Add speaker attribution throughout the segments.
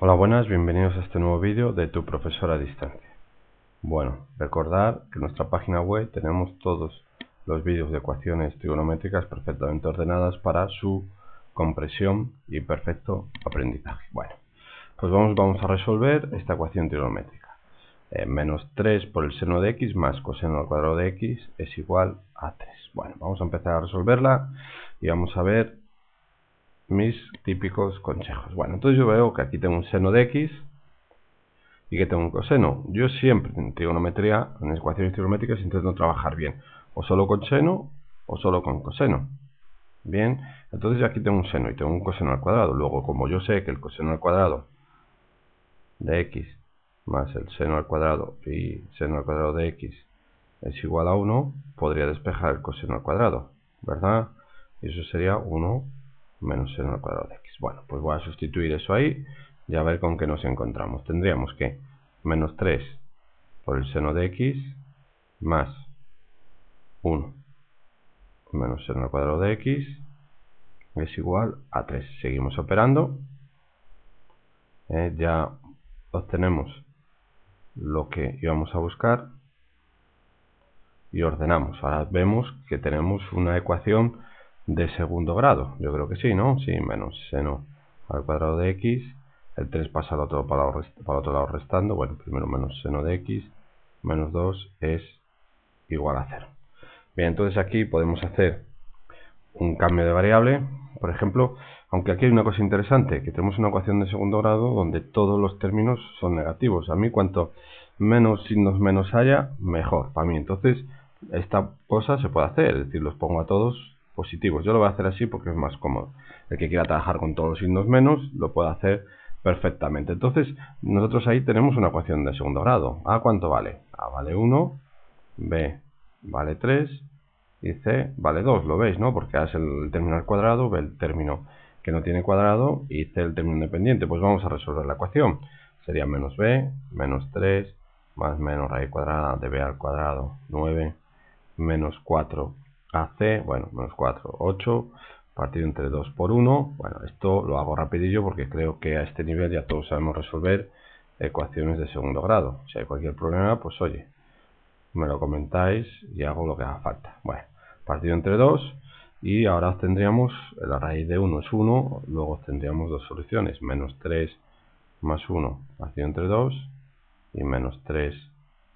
Speaker 1: Hola buenas, bienvenidos a este nuevo vídeo de tu Profesora a distancia. Bueno, recordar que en nuestra página web tenemos todos los vídeos de ecuaciones trigonométricas perfectamente ordenadas para su compresión y perfecto aprendizaje. Bueno, pues vamos, vamos a resolver esta ecuación trigonométrica. Eh, menos 3 por el seno de x más coseno al cuadrado de x es igual a 3. Bueno, vamos a empezar a resolverla y vamos a ver mis típicos consejos. Bueno, entonces yo veo que aquí tengo un seno de x y que tengo un coseno. Yo siempre en trigonometría, en ecuaciones trigonométricas, intento trabajar bien. O solo con seno o solo con coseno. Bien, entonces aquí tengo un seno y tengo un coseno al cuadrado. Luego, como yo sé que el coseno al cuadrado de x más el seno al cuadrado y seno al cuadrado de x es igual a 1, podría despejar el coseno al cuadrado, ¿verdad? Y eso sería 1 menos seno al cuadrado de x. Bueno, pues voy a sustituir eso ahí y a ver con qué nos encontramos. Tendríamos que menos 3 por el seno de x más 1 menos seno al cuadrado de x es igual a 3. Seguimos operando. Eh, ya obtenemos lo que íbamos a buscar y ordenamos. Ahora vemos que tenemos una ecuación de segundo grado. Yo creo que sí, ¿no? Sí, menos seno al cuadrado de x. El 3 pasa al otro, para, para otro lado restando. Bueno, primero menos seno de x menos 2 es igual a 0. Bien, entonces aquí podemos hacer un cambio de variable. Por ejemplo, aunque aquí hay una cosa interesante, que tenemos una ecuación de segundo grado donde todos los términos son negativos. A mí cuanto menos signos menos haya, mejor para mí. Entonces, esta cosa se puede hacer, es decir, los pongo a todos positivos. Yo lo voy a hacer así porque es más cómodo. El que quiera trabajar con todos los signos menos lo puede hacer perfectamente. Entonces, nosotros ahí tenemos una ecuación de segundo grado. ¿A cuánto vale? A vale 1, B vale 3 y C vale 2. Lo veis, ¿no? Porque A es el término al cuadrado, B el término que no tiene cuadrado y C el término independiente. Pues vamos a resolver la ecuación. Sería menos B, menos 3, más menos raíz cuadrada de B al cuadrado, 9, menos 4 AC, bueno, menos 4, 8, partido entre 2 por 1. Bueno, esto lo hago rapidillo porque creo que a este nivel ya todos sabemos resolver ecuaciones de segundo grado. Si hay cualquier problema, pues oye, me lo comentáis y hago lo que haga falta. Bueno, partido entre 2 y ahora obtendríamos la raíz de 1 es 1, luego obtendríamos dos soluciones, menos 3 más 1, partido entre 2 y menos 3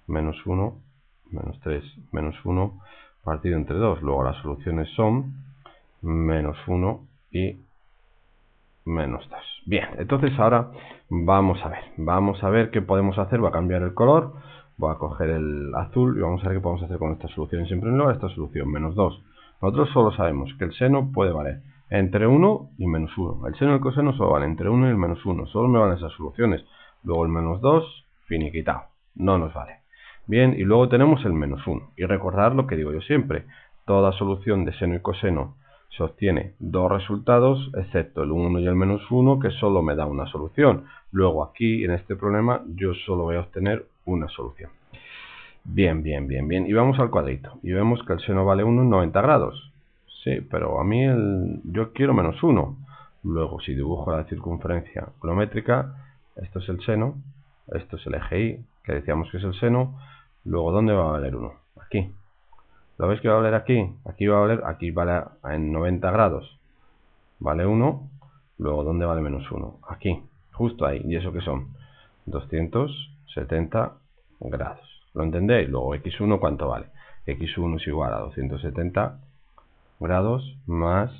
Speaker 1: menos 1, menos 3 menos 1 partido entre 2. Luego las soluciones son menos 1 y menos 2. Bien, entonces ahora vamos a ver. Vamos a ver qué podemos hacer. Voy a cambiar el color. Voy a coger el azul y vamos a ver qué podemos hacer con estas soluciones. Siempre en lugar esta solución, menos 2. Nosotros solo sabemos que el seno puede valer entre 1 y menos 1. El seno y el coseno solo valen entre 1 y el menos 1. Solo me van esas soluciones. Luego el menos 2, finiquitado. No nos vale. Bien, y luego tenemos el menos 1. Y recordar lo que digo yo siempre, toda solución de seno y coseno se obtiene dos resultados, excepto el 1 y el menos 1, que solo me da una solución. Luego aquí, en este problema, yo solo voy a obtener una solución. Bien, bien, bien, bien. Y vamos al cuadrito. Y vemos que el seno vale 1 en 90 grados. Sí, pero a mí el... yo quiero menos 1. Luego, si dibujo la circunferencia cronométrica esto es el seno, esto es el eje Y, que decíamos que es el seno, Luego, ¿dónde va a valer 1? Aquí. ¿Lo veis que va a valer aquí? Aquí va a valer, aquí vale en 90 grados. Vale 1. Luego, ¿dónde vale menos 1? Aquí, justo ahí. ¿Y eso qué son? 270 grados. ¿Lo entendéis? Luego, x1, ¿cuánto vale? x1 es igual a 270 grados más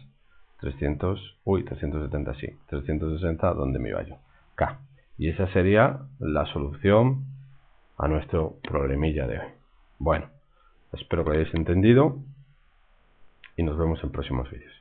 Speaker 1: 300, uy, 370 sí, 360 ¿dónde me iba yo, k. Y esa sería la solución a nuestro problemilla de hoy. Bueno, espero que lo hayáis entendido y nos vemos en próximos vídeos.